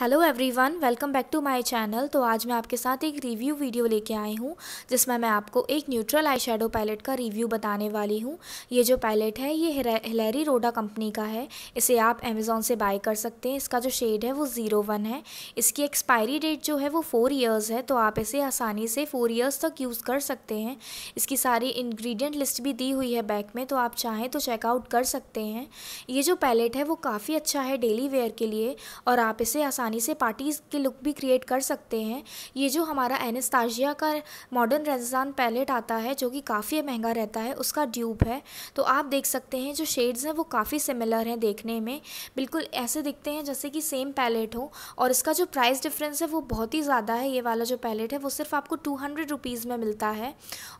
hello everyone welcome back to my channel तो आज मैं आपके साथ एक रिव्यू वीडियो लेके आई हूँ जिसमें मैं आपको एक न्यूट्रल आई शेडो पैलेट का रिव्यू बताने वाली हूँ ये जो पैलेट है ये हिलेरी रोडा कंपनी का है इसे आप अमेज़ोन से बाय कर सकते हैं इसका जो शेड है वो ज़ीरो वन है इसकी एक्सपायरी डेट जो है वो फ़ोर ईयर्स है तो आप इसे आसानी से फ़ोर ईयर्स तक यूज़ कर सकते हैं इसकी सारी इन्ग्रीडियंट लिस्ट भी दी हुई है बैक में तो आप चाहें तो चेकआउट कर सकते हैं ये जो पैलेट है वो काफ़ी अच्छा है डेली वेयर के लिए और आप इसे आसानी आसानी से पार्टीज़ के लुक भी क्रिएट कर सकते हैं ये जो हमारा एनेस्ताजिया का मॉडर्न रेजसान पैलेट आता है जो कि काफ़ी महंगा रहता है उसका ड्यूब है तो आप देख सकते हैं जो शेड्स हैं वो काफ़ी सिमिलर हैं देखने में बिल्कुल ऐसे दिखते हैं जैसे कि सेम पैलेट हो और इसका जो प्राइस डिफरेंस है वो बहुत ही ज़्यादा है ये वाला जो पैलेट है वो सिर्फ आपको टू हंड्रेड में मिलता है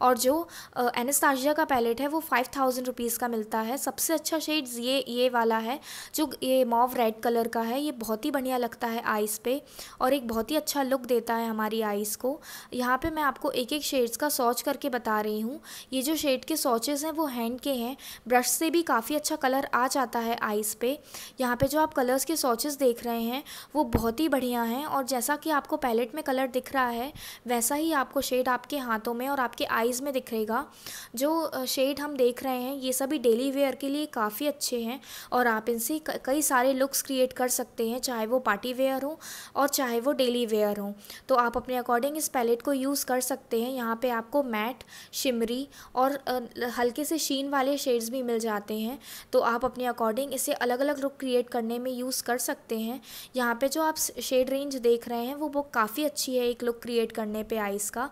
और जो एनेस्ताजिया का पैलेट है वो फाइव थाउजेंड का मिलता है सबसे अच्छा शेड्स ये ये वाला है जो ये मॉव रेड कलर का है ये बहुत ही बढ़िया लगता है है आइज़ पे और एक बहुत ही अच्छा लुक देता है हमारी आइज़ को यहाँ पे मैं आपको एक एक शेड्स का सॉच करके बता रही हूँ ये जो शेड के सॉचेस हैं वो हैंड के हैं ब्रश से भी काफ़ी अच्छा कलर आ जाता है आइज़ पे यहाँ पे जो आप कलर्स के सॉचेस देख रहे हैं वो बहुत ही बढ़िया हैं और जैसा कि आपको पैलेट में कलर दिख रहा है वैसा ही आपको शेड आपके हाथों में और आपके आइज़ में दिखेगा जो शेड हम देख रहे हैं ये सभी डेली वेयर के लिए काफ़ी अच्छे हैं और आप इनसे कई सारे लुक्स क्रिएट कर सकते हैं चाहे वो पार्टी वेयर वेयर हो और चाहे वो डेली वेयर हो तो आप अपने अकॉर्डिंग इस पैलेट को यूज़ कर सकते हैं यहाँ पे आपको मैट शिमरी और हल्के से शीन वाले शेड्स भी मिल जाते हैं तो आप अपने अकॉर्डिंग इसे अलग अलग लुक क्रिएट करने में यूज़ कर सकते हैं यहाँ पे जो आप शेड रेंज देख रहे हैं वो बुक काफ़ी अच्छी है एक लुक क्रिएट करने पर आइज़ का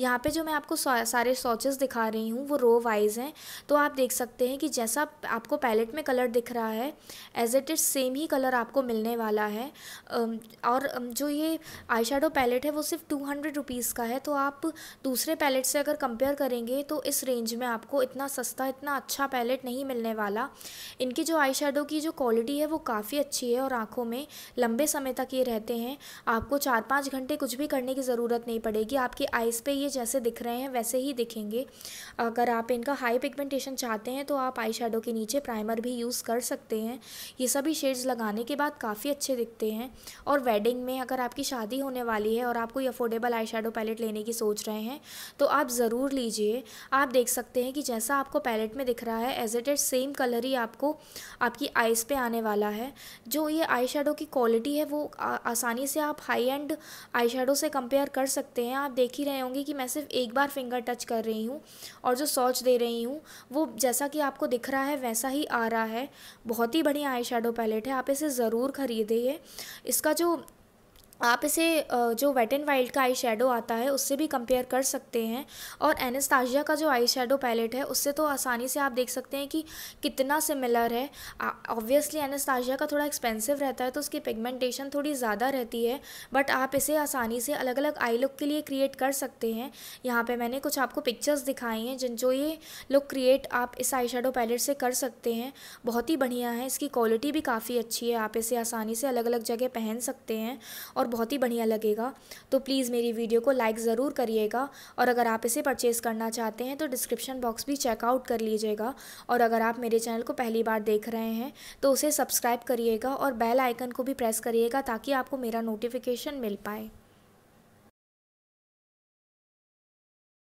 यहाँ पर जो मैं आपको सारे सॉचेस दिखा रही हूँ वो रो वाइज हैं तो आप देख सकते हैं कि जैसा आपको पैलेट में कलर दिख रहा है एज इट इज़ सेम ही कलर आपको मिलने वाला है और जो ये आई शेडो पैलेट है वो सिर्फ टू हंड्रेड रुपीज़ का है तो आप दूसरे पैलेट से अगर कंपेयर करेंगे तो इस रेंज में आपको इतना सस्ता इतना अच्छा पैलेट नहीं मिलने वाला इनकी जो आई शेडो की जो क्वालिटी है वो काफ़ी अच्छी है और आँखों में लंबे समय तक ये रहते हैं आपको चार पाँच घंटे कुछ भी करने की ज़रूरत नहीं पड़ेगी आपकी आइज़ पर ये जैसे दिख रहे हैं वैसे ही दिखेंगे अगर आप इनका हाई पिगमेंटेशन चाहते हैं तो आप आई के नीचे प्राइमर भी यूज़ कर सकते हैं ये सभी शेड्स लगाने के बाद काफ़ी अच्छे दिखते हैं और वेडिंग में अगर आपकी शादी होने वाली है और आप कोई अफोर्डेबल आई पैलेट लेने की सोच रहे हैं तो आप ज़रूर लीजिए आप देख सकते हैं कि जैसा आपको पैलेट में दिख रहा है as it is same colour ही आपको आपकी आइज़ पे आने वाला है जो ये आई की क्वालिटी है वो आसानी से आप हाई एंड आई से कंपेयर कर सकते हैं आप देख ही रहे होंगे कि मैं सिर्फ एक बार फिंगर टच कर रही हूँ और जो सॉच दे रही हूँ वो जैसा कि आपको दिख रहा है वैसा ही आ रहा है बहुत ही बढ़िया आई पैलेट है आप इसे ज़रूर ख़रीदिए इसका जो आप इसे जो वेट एंड वाइल्ड का आई शेडो आता है उससे भी कंपेयर कर सकते हैं और एनेस्ताजिया का जो आई शेडो पैलेट है उससे तो आसानी से आप देख सकते हैं कि कितना सिमिलर है ऑब्वियसली एनेस्ताजिया का थोड़ा एक्सपेंसिव रहता है तो उसकी पिगमेंटेशन थोड़ी ज़्यादा रहती है बट आप इसे आसानी से अलग अलग आई लुक के लिए क्रिएट कर सकते हैं यहाँ पर मैंने कुछ आपको पिक्चर्स दिखाई हैं जिन जो ये लुक क्रिएट आप इस आई शेडो पैलेट से कर सकते हैं बहुत ही बढ़िया है इसकी क्वालिटी भी काफ़ी अच्छी है आप इसे आसानी से अलग अलग जगह पहन सकते हैं और बहुत ही बढ़िया लगेगा तो प्लीज़ मेरी वीडियो को लाइक ज़रूर करिएगा और अगर आप इसे परचेज़ करना चाहते हैं तो डिस्क्रिप्शन बॉक्स भी चेकआउट कर लीजिएगा और अगर आप मेरे चैनल को पहली बार देख रहे हैं तो उसे सब्सक्राइब करिएगा और बेल आइकन को भी प्रेस करिएगा ताकि आपको मेरा नोटिफिकेशन मिल पाए